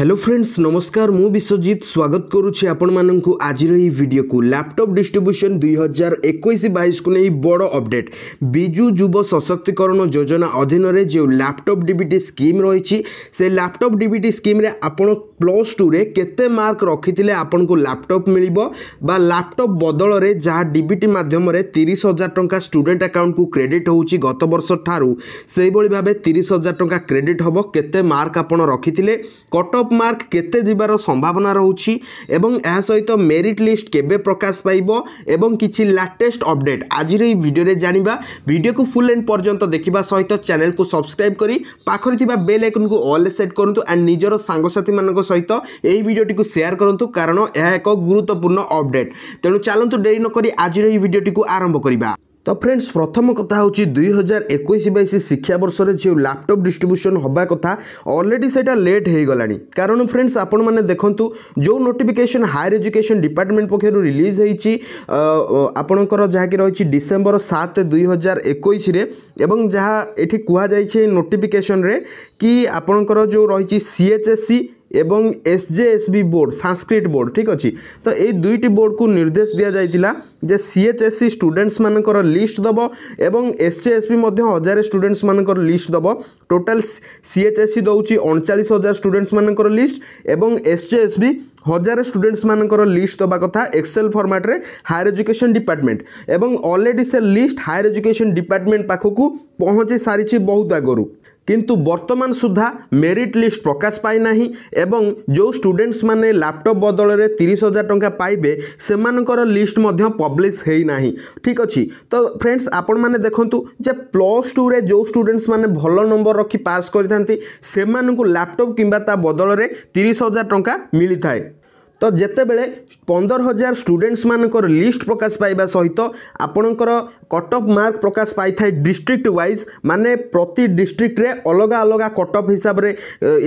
hello friends নমস্কার মু বিশ্বজিৎ স্বাগত করুছি আপনার আজির এই ভিডিওকু ল্যাপটপ ডিস্ট্রিব্যুশন দুই হাজার একুশ বাইশকু নিয়ে বড় অপডেট বিজু যুব সশক্তিকরণ যোজনা অধীনরে যে ল্যাপটপ ডিবিটি স্কিম রয়েছে সে ল্যাপটপ ডিবিটি স্কিমে আপনার প্লস টুরে কেতে মার্ক রক্ষিলে আপনার ল্যাপটপ মিলব বা ল্যাপটপ বদলরে যা ডিবিটি মাধ্যমে তিরিশ হাজার টঙ্কা স্টুডেন্ট আকাউন্টকু ক্রেডিট হচ্ছে গত বর্ষ ঠার সেইভাবে ভাবে তিরিশ হাজার টঙ্কা ক্রেডিট হব কেতে মার্ক আপনার রক্ষিলে কটক କଟ୍ ଅଫ୍ ମାର୍କ କେତେ ଯିବାର ସମ୍ଭାବନା ରହୁଛି ଏବଂ ଏହା ସହିତ ମେରିଟ୍ ଲିଷ୍ଟ କେବେ ପ୍ରକାଶ ପାଇବ ଏବଂ କିଛି ଲାଟେଷ୍ଟ ଅପଡେଟ୍ ଆଜିର ଏହି ଭିଡ଼ିଓରେ ଜାଣିବା ଭିଡ଼ିଓକୁ ଫୁଲ୍ ଏଣ୍ଡ ପର୍ଯ୍ୟନ୍ତ ଦେଖିବା ସହିତ ଚ୍ୟାନେଲକୁ ସବସ୍କ୍ରାଇବ୍ କରି ପାଖରେ ଥିବା ବେଲ୍ ଆଇକନ୍କୁ ଅଲ୍ ସେଟ୍ କରନ୍ତୁ ଆଣ୍ଡ ନିଜର ସାଙ୍ଗସାଥିମାନଙ୍କ ସହିତ ଏହି ଭିଡ଼ିଓଟିକୁ ସେୟାର କରନ୍ତୁ କାରଣ ଏହା ଏକ ଗୁରୁତ୍ୱପୂର୍ଣ୍ଣ ଅପଡେଟ୍ ତେଣୁ ଚାଲନ୍ତୁ ଡେରି ନକରି ଆଜିର ଏହି ଭିଡ଼ିଓଟିକୁ ଆରମ୍ଭ କରିବା তো ফ্রেন্ডস প্রথম কথা হচ্ছে দুই হাজার একুশ বাইশ শিক্ষাবর্ষে যে ল্যাপটপ ডিস্ট্রিব্যুশন হওয়া কথা অলরেডি সেটা লেট হয়ে গলা কারণ ফ্রেন্ডস আপন মানে দেখুন যে নোটিফিকেসন হায়ার এজুকেশন ডিপার্টমেন্ট পক্ষ রিলিজ হয়েছি আপনার যা কি রয়েছে ডিসেম্বর সাত দুই হাজার একুশে এবং যা এটি কুহযাই নোটিফিকেসন কি আপনার যে রয়েছে সিএচএসসি এবং S S J B board Sanskrit board ঠিক অছি তো এই দুইটি বোর্ডকু নির্দেশ দিয়া যাই যে সিএচএসসি স্টুডেন্টস মানকর লিস্ট দেব এবং এস জে এস বি হাজার স্টুডেন্টস মানকর লিস্ট দেব টোটাল সিএচএসসি দৌছি অনচাশ হাজার স্টুডেন্টস মানকর লিস্ট এবং এস এস জে বি হাজার স্টুডেন্টস মানকর লিস্ট দেওয়া কথা এক্সেল ফর্মাটে হায়ার এজুকেশন ডিপার্টমেন্ট এবং অলরেডি সে লিস্ট হায়ার এজুকেশন ডিপার্টমেন্ট পাখক পৌঁছি সারিছি বহুত আগরু কিন্তু বর্ତ୍ତমান সুদ্ধা মেরিট লিষ্ট প্রকাশ পাইনাହିଁ ଏବଂ ଯେଉଁ ଷ୍ଟୁଡେଣ୍ଟସ୍ମାନେ ଲ୍ୟାପଟପ୍ ବଦଳରେ ତିରିଶ ହଜାର ଟଙ୍କା ପାଇବେ ସେମାନଙ୍କର ଲିଷ୍ଟ ମଧ୍ୟ ପବ୍ଲିଶ୍ ହୋଇନାହିଁ ଠିକ୍ ଅଛି ତ ଫ୍ରେଣ୍ଡସ୍ ଆପଣମାନେ ଦେଖନ୍ତୁ ଯେ ପ୍ଲସ୍ ଟୁରେ ଯେଉଁ ଷ୍ଟୁଡେଣ୍ଟସ୍ମାନେ ଭଲ ନମ୍ବର ରଖି ପାସ୍ କରିଥାନ୍ତି ସେମାନଙ୍କୁ ଲ୍ୟାପଟପ୍ କିମ୍ବା ତା ବଦଳରେ ତିରିଶ ହଜାର ଟଙ୍କା ମିଳିଥାଏ ତ ଯେତେବେଳେ ପନ୍ଦର ହଜାର ଷ୍ଟୁଡେଣ୍ଟସ୍ମାନଙ୍କର ଲିଷ୍ଟ ପ୍ରକାଶ ପାଇବା ସହିତ ଆପଣଙ୍କର କଟ୍ ଅଫ୍ ମାର୍କ ପ୍ରକାଶ ପାଇଥାଏ ଡିଷ୍ଟ୍ରିକ୍ଟ ୱାଇଜ୍ ମାନେ ପ୍ରତି ଡିଷ୍ଟ୍ରିକ୍ଟରେ ଅଲଗା ଅଲଗା କଟ୍ ଅଫ୍ ହିସାବରେ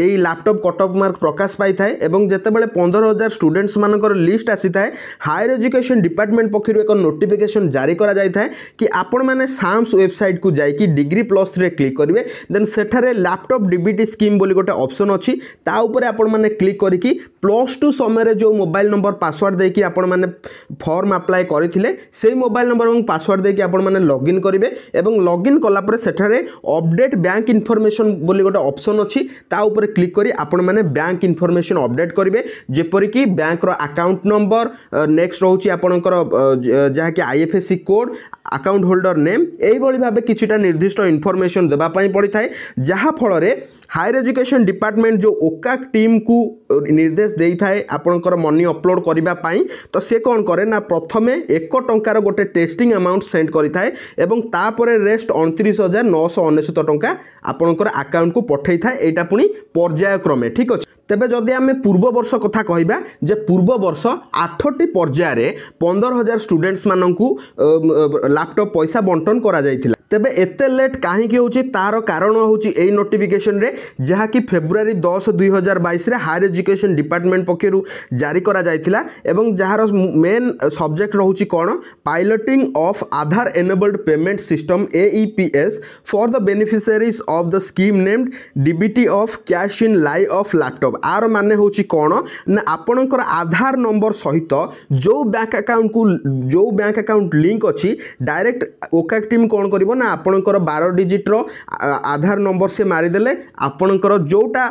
ଏଇ ଲ୍ୟାପଟପ୍ କଟ୍ ଅଫ୍ ମାର୍କ ପ୍ରକାଶ ପାଇଥାଏ ଏବଂ ଯେତେବେଳେ ପନ୍ଦର ହଜାର ଷ୍ଟୁଡେଣ୍ଟସ୍ମାନଙ୍କର ଲିଷ୍ଟ ଆସିଥାଏ ହାୟର ଏଜୁକେସନ୍ ଡିପାର୍ଟମେଣ୍ଟ ପକ୍ଷରୁ ଏକ ନୋଟିଫିକେସନ୍ ଜାରି କରାଯାଇଥାଏ କି ଆପଣମାନେ ସାମ୍ସ ୱେବସାଇଟ୍କୁ ଯାଇକି ଡିଗ୍ରୀ ପ୍ଲସ୍ରେ କ୍ଲିକ୍ କରିବେ ଦେନ୍ ସେଠାରେ ଲ୍ୟାପଟପ୍ ଡିବିଟି ସ୍କିମ୍ ବୋଲି ଗୋଟେ ଅପସନ୍ ଅଛି ତା ଉପରେ ଆପଣମାନେ କ୍ଲିକ୍ କରିକି ପ୍ଲସ୍ ଟୁ ସମୟରେ ଯେଉଁ ମୋବାଇଲ ନମ୍ବର ପାସୱାର୍ଡ଼ ଦେଇକି ଆପଣମାନେ ଫର୍ମ ଆପ୍ଲାଏ କରିଥିଲେ ସେଇ ମୋବାଇଲ ନମ୍ବର ଏବଂ ପାସୱାର୍ଡ଼ ଦେଇକି ଆପଣମାନେ ଲଗ୍ଇନ୍ କରିବେ ଏବଂ ଲଗ୍ଇନ୍ କଲାପରେ ସେଠାରେ ଅପଡ଼େଟ୍ ବ୍ୟାଙ୍କ ଇନଫର୍ମେସନ୍ ବୋଲି ଗୋଟେ ଅପସନ୍ ଅଛି ତା ଉପରେ କ୍ଲିକ୍ କରି ଆପଣମାନେ ବ୍ୟାଙ୍କ ଇନଫର୍ମେସନ୍ ଅପଡ଼େଟ୍ କରିବେ ଯେପରିକି ବ୍ୟାଙ୍କର ଆକାଉଣ୍ଟ ନମ୍ବର ନେକ୍ସଟ ରହୁଛି ଆପଣଙ୍କର ଯାହାକି IFSC code account holder name ଏଇଭଳି ଭାବେ କିଛିଟା ନିର୍ଦ୍ଦିଷ୍ଟ ଇନଫର୍ମେସନ୍ ଦେବା ପାଇଁ ପଡ଼ିଥାଏ ଯାହାଫଳରେ ହାୟର ଏଜୁକେସନ୍ ଡିପାର୍ଟମେଣ୍ଟ ଯେଉଁ ଓକାକ୍ ଟିମ୍କୁ ନିର୍ଦ୍ଦେଶ ଦେଇଥାଏ ଆପଣଙ୍କର ମନି ଅପଲୋଡ଼ କରିବା ପାଇଁ ତ ସେ କ'ଣ କରେ ନା ପ୍ରଥମେ ଏକ ଟଙ୍କାର ଗୋଟେ ଟେଷ୍ଟିଂ ଆମାଉଣ୍ଟ ସେଣ୍ଡ କରିଥାଏ ଏବଂ ତାପରେ ରେଷ୍ଟ ଅଣତିରିଶ ହଜାର ନଅଶହ ଅନେଶ୍ୱତ ଟଙ୍କା ଆପଣଙ୍କର ଆକାଉଣ୍ଟକୁ ପଠାଇଥାଏ ଏଇଟା ପୁଣି ପର୍ଯ୍ୟାୟକ୍ରମେ ଠିକ୍ ଅଛି ତେବେ ଯଦି ଆମେ ପୂର୍ବବର୍ଷ କଥା କହିବା ଯେ ପୂର୍ବବର୍ଷ ଆଠଟି ପର୍ଯ୍ୟାୟରେ ପନ୍ଦର ହଜାର ଷ୍ଟୁଡେଣ୍ଟସ୍ ମାନଙ୍କୁ ଲ୍ୟାପଟପ୍ ପଇସା ବଣ୍ଟନ କରାଯାଇଥିଲା ତେବେ ଏତେ ଲେଟ୍ କାହିଁକି ହେଉଛି ତା'ର କାରଣ ହେଉଛି ଏଇ ନୋଟିଫିକେସନରେ ଯାହାକି ଫେବୃଆରୀ ଦଶ ଦୁଇ ହଜାର ବାଇଶରେ ହାୟର ଏଜୁକେସନ୍ ଡିପାର୍ଟମେଣ୍ଟ ପକ୍ଷରୁ ଜାରି କରାଯାଇଥିଲା ଏବଂ ଯାହାର ମେନ୍ ସବଜେକ୍ଟ ରହୁଛି କ'ଣ piloting of Aadhaar enabled payment system AEPS for the beneficiaries of the scheme named DBT of cash in lieu of laptop ଆର ମାନେ ହେଉଛି କ'ଣ ନା ଆପଣଙ୍କର ଆଧାର ନମ୍ବର ସହିତ ଯେଉଁ ବ୍ୟାଙ୍କ ଆକାଉଣ୍ଟକୁ ଯେଉଁ ବ୍ୟାଙ୍କ ଆକାଉଣ୍ଟ ଲିଙ୍କ ଅଛି ଡାଇରେକ୍ଟ ଓକାକ୍ ଟିମ୍ କ'ଣ କରିବ ନା ଆପଣଙ୍କର ବାର ଡିଜିଟ୍ର ଆଧାର ନମ୍ବର ସେ ମାରିଦେଲେ ଆପଣଙ୍କର ଯେଉଁଟା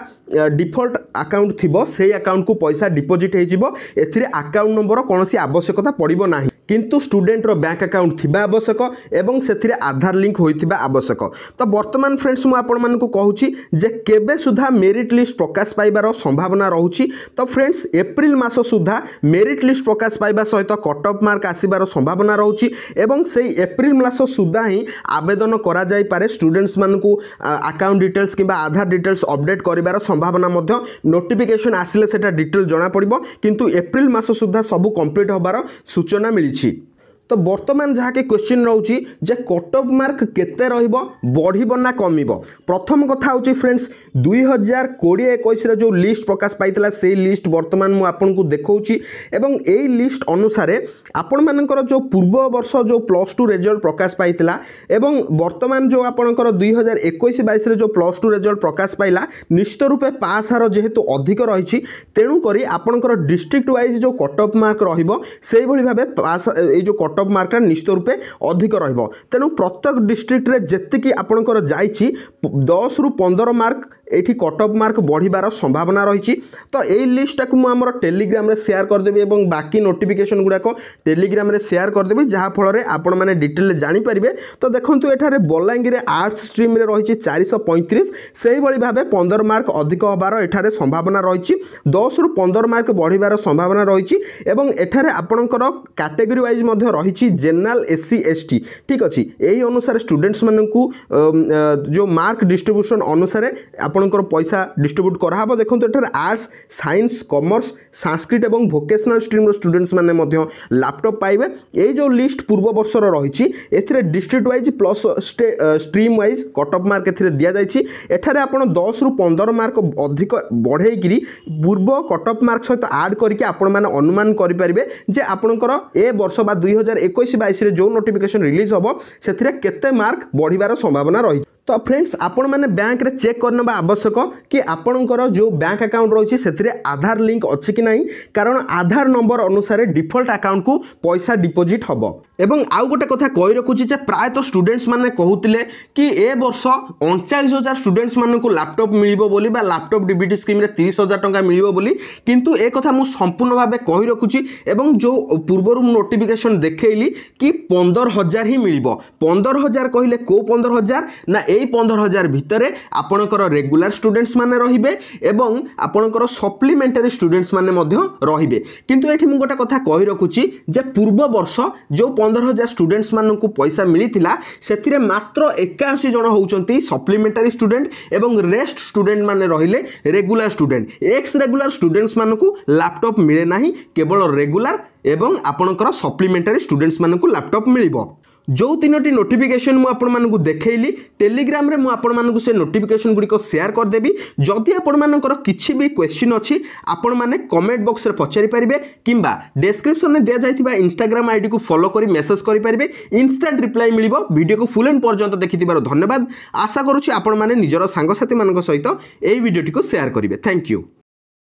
ଡିଫଲ୍ଟ ଆକାଉଣ୍ଟ ଥିବ ସେଇ ଆକାଉଣ୍ଟକୁ ପଇସା ଡିପୋଜିଟ୍ ହୋଇଯିବ ଏଥିରେ ଆକାଉଣ୍ଟ ନମ୍ବର କୌଣସି ଆବଶ୍ୟକତା ପଡ଼ିବ ନାହିଁ কিন্তু স্টুডেন্টর ব্যাଙ୍କ ଆକାଉଣ୍ଟ ଥିବା ଆବଶ୍ୟକ ଏବଂ ସେଥିରେ ଆଧାର ଲିଙ୍କ ହୋଇଥିବା ଆବଶ୍ୟକ ତ ବର୍ତ୍ତମାନ ଫ୍ରେଣ୍ଡସ୍ ମୁଁ ଆପଣମାନଙ୍କୁ କହୁଛି ଯେ କେବେ ସୁଦ୍ଧା ମେରିଟ୍ ଲିଷ୍ଟ ପ୍ରକାଶ ପାଇବାର ସମ୍ଭାବନା ରହୁଛି ତ ଫ୍ରେଣ୍ଡସ୍ ଏପ୍ରିଲ ମାସ ସୁଦ୍ଧା ମେରିଟ୍ ଲିଷ୍ଟ ପ୍ରକାଶ ପାଇବା ସହିତ କଟ୍ ଅଫ୍ ମାର୍କ ଆସିବାର ସମ୍ଭାବନା ରହୁଛି ଏବଂ ସେଇ ଏପ୍ରିଲ ମାସ ସୁଦ୍ଧା ହିଁ ଆବେଦନ କରାଯାଇପାରେ ଷ୍ଟୁଡେଣ୍ଟସ୍ମାନଙ୍କୁ ଆକାଉଣ୍ଟ ଡିଟେଲ୍ସ କିମ୍ବା ଆଧାର ଡିଟେଲ୍ସ ଅପଡେଟ୍ କରିବାର ସମ୍ଭାବନା ମଧ୍ୟ ନୋଟିଫିକେସନ୍ ଆସିଲେ ସେଟା ଡିଟେଲ୍ ଜଣାପଡ଼ିବ କିନ୍ତୁ ଏପ୍ରିଲ ମାସ ସୁଦ୍ଧା ସବୁ କମ୍ପ୍ଲିଟ୍ ହେବାର ସୂଚନା ମିଳିଛି için তো বর্তমান যাকে কোশ্চিন রয়েছে যে কট অফ মার্ক কেতে রহব বড়ব না কমিব প্রথম কথা হচ্ছে ফ্রেন্ডস দুই হাজার কোড়িয়ে একুশের যে লিষ্ট প্রকাশ পাই সেই লিষ্ট বর্তমান মু আপনার দেখছি এবং এই লিষ্ট অনুসারে ଆପଣମାନଙ୍କର ଯେଉଁ ପୂର୍ବବର୍ଷ ଯେଉଁ ପ୍ଲସ୍ ଟୁ ରେଜଲ୍ଟ ପ୍ରକାଶ ପାଇଥିଲା ଏବଂ ବର୍ତ୍ତମାନ ଯେଉଁ ଆପଣଙ୍କର ଦୁଇ ହଜାର ଏକୋଇଶ ବାଇଶରେ ଯେଉଁ ପ୍ଲସ୍ ଟୁ ରେଜଲ୍ଟ ପ୍ରକାଶ ପାଇଲା ନିଶ୍ଚିତ ରୂପେ ପାସ୍ ହାର ଯେହେତୁ ଅଧିକ ରହିଛି ତେଣୁକରି ଆପଣଙ୍କର ଡିଷ୍ଟ୍ରିକ୍ଟ ୱାଇଜ୍ ଯେଉଁ କଟ୍ ଅଫ୍ ମାର୍କ ରହିବ ସେଇଭଳି ଭାବେ ପାସ୍ ଏଇ ଯେଉଁ କଟ୍ কটক মার্কটা ନିଶ୍ଚିତ ରୂପେ ଅଧିକ ରହିବ ତେଣୁ ପ୍ରତ୍ୟେକ ଡିଷ୍ଟ୍ରିକ୍ଟରେ ଯେତିକି ଆପଣଙ୍କର ଯାଇଛି ଦଶରୁ ପନ୍ଦର ମାର୍କ ଏଇଠି କଟଅଫ୍ ମାର୍କ ବଢ଼ିବାର ସମ୍ଭାବନା ରହିଛି ତ ଏଇ ଲିଷ୍ଟଟାକୁ ମୁଁ ଆମର ଟେଲିଗ୍ରାମରେ ସେୟାର କରିଦେବି ଏବଂ ବାକି ନୋଟିଫିକେସନ୍ ଗୁଡ଼ାକ ଟେଲିଗ୍ରାମରେ ସେୟାର କରିଦେବି ଯାହାଫଳରେ ଆପଣମାନେ ଡିଟେଲରେ ଜାଣିପାରିବେ ତ ଦେଖନ୍ତୁ ଏଠାରେ ବଲାଙ୍ଗୀରରେ ଆର୍ଟ୍ସ ଷ୍ଟ୍ରିମ୍ରେ ରହିଛି ଚାରିଶହ ପଇଁତିରିଶ ସେହିଭଳି ଭାବେ ପନ୍ଦର ମାର୍କ ଅଧିକ ହେବାର ଏଠାରେ ସମ୍ଭାବନା ରହିଛି ଦଶରୁ ପନ୍ଦର ମାର୍କ ବଢ଼ିବାର ସମ୍ଭାବନା ରହିଛି ଏବଂ ଏଠାରେ ଆପଣଙ୍କର କାଟେଗୋରୀ ୱାଇଜ୍ ମଧ୍ୟ ରହିଛି ଜେନେରାଲ୍ ଏସ୍ସି ଏସ୍ଟି ଠିକ୍ ଅଛି ଏହି ଅନୁସାରେ ଷ୍ଟୁଡେଣ୍ଟସ୍ମାନଙ୍କୁ ଯେଉଁ ମାର୍କ ଡିଷ୍ଟ୍ରିବ୍ୟୁସନ୍ ଅନୁସାରେ ଆପଣ আপনার পয়সা ডিস্ট্রিব্যুট করা হব দেখুন এটার আর্টস সাইন্স কমর্স সাংস্কৃত এবং ভোকেশনাল স্ট্রিম্র স্টুডেন্টস মানে ল্যাপটপ পাইবে এই যে লিস্ট পূর্ব বর্ষর রয়েছে এতে district wise plus stream wise cut off mark এতে দিয়া যাই এখানে আপনার দশ রু পনেরো মার্ক অধিক বড়াইকি পূর্ব কট অফ মার্ক সহ আড করি আপনার অনুমান করে পারে যে আপনার এ বর্ষ বা দুই হাজার একুশ বাইশে যে নোটিফিকেসন রিলিজ হব সেতে কেতে মার্ক বড়িবার সম্ভাবনা রয়েছে তো ଫ୍ରେଣ୍ଡସ୍ ଆପଣମାନେ ବ୍ୟାଙ୍କରେ ଚେକ୍ କରିନେବା ଆବଶ୍ୟକ କି ଆପଣଙ୍କର ଯେଉଁ ବ୍ୟାଙ୍କ ଆକାଉଣ୍ଟ ରହିଛି ସେଥିରେ ଆଧାର ଲିଙ୍କ ଅଛି କି ନାହିଁ କାରଣ ଆଧାର ନମ୍ବର ଅନୁସାରେ ଡିଫଲ୍ଟ ଆକାଉଣ୍ଟକୁ ପଇସା ଡିପୋଜିଟ୍ ହେବ এবং আউ গোটে কথা কই রাখুছি যে প্রায়তঃ স্টুডেন্টস মানে কুলে কি এ বর্ষ অনচাশ হাজার স্টুডেন্টস মানুষ ল্যাপটপ মিলব বলে বা ল্যাপটপ ডিবিটি স্কিমে তিরিশ হাজার টাকা মিলব বলে কিন্তু এ কথা মু সম্পূর্ণ ভাবে কই রাখুছি এবং যে পূর্বর নোটিফিকেসন দেখাইলি কি পনের হাজার হি মিলব পনের হাজার কহিলে কেউ পনের হাজার না এই পনের হাজার ভিতরে আপনার রেগুলার স্টুডেন্টস মানে রহবে এবং আপনার সপ্লিমেন্টারি স্টুডেন্টস মানে রহবে কিন্তু এটি মু গোটা কথা কই রাখুছি যে পূর্ব বর্ষ যে ପନ୍ଦର ହଜାର ଷ୍ଟୁଡେଣ୍ଟମାନଙ୍କୁ ପଇସା ମିଳିଥିଲା ସେଥିରେ ମାତ୍ର ଏକାଅଶୀ ଜଣ ହେଉଛନ୍ତି ସପ୍ଲିମେଣ୍ଟାରୀ ଷ୍ଟୁଡେଣ୍ଟ ଏବଂ ରେଷ୍ଟ ଷ୍ଟୁଡେଣ୍ଟମାନେ ରହିଲେ ରେଗୁଲାର ଷ୍ଟୁଡେଣ୍ଟ ଏକ୍ସ ରେଗୁଲାର ଷ୍ଟୁଡେଣ୍ଟମାନଙ୍କୁ ଲ୍ୟାପଟପ୍ ମିଳେ ନାହିଁ କେବଳ ରେଗୁଲାର ଏବଂ ଆପଣଙ୍କର ସପ୍ଲିମେଣ୍ଟାରୀ ଷ୍ଟୁଡେଣ୍ଟମାନଙ୍କୁ ଲ୍ୟାପଟପ୍ ମିଳିବ ଯେଉଁ ତିନୋଟି ନୋଟିଫିକେସନ୍ ମୁଁ ଆପଣମାନଙ୍କୁ ଦେଖାଇଲି ଟେଲିଗ୍ରାମରେ ମୁଁ ଆପଣମାନଙ୍କୁ ସେ ନୋଟିଫିକେସନ୍ ଗୁଡ଼ିକ ସେୟାର କରିଦେବି ଯଦି ଆପଣମାନଙ୍କର କିଛି ବି କ୍ୱେଶ୍ଚିନ୍ ଅଛି ଆପଣମାନେ କମେଣ୍ଟ ବକ୍ସରେ ପଚାରିପାରିବେ କିମ୍ବା ଡେସ୍କ୍ରିପସନ୍ରେ ଦିଆଯାଇଥିବା ଇନଷ୍ଟାଗ୍ରାମ ଆଇଡ଼ିକୁ ଫଲୋ କରି ମେସେଜ୍ କରିପାରିବେ ଇନଷ୍ଟାଣ୍ଟ ରିପ୍ଲାଏ ମିଳିବ ଭିଡ଼ିଓକୁ ଫୁଲ୍ ଏଣ୍ଡ ପର୍ଯ୍ୟନ୍ତ ଦେଖିଥିବାରୁ ଧନ୍ୟବାଦ ଆଶା କରୁଛି ଆପଣମାନେ ନିଜର ସାଙ୍ଗସାଥିମାନଙ୍କ ସହିତ ଏହି ଭିଡ଼ିଓଟିକୁ ସେୟାର କରିବେ ଥ୍ୟାଙ୍କ ୟୁ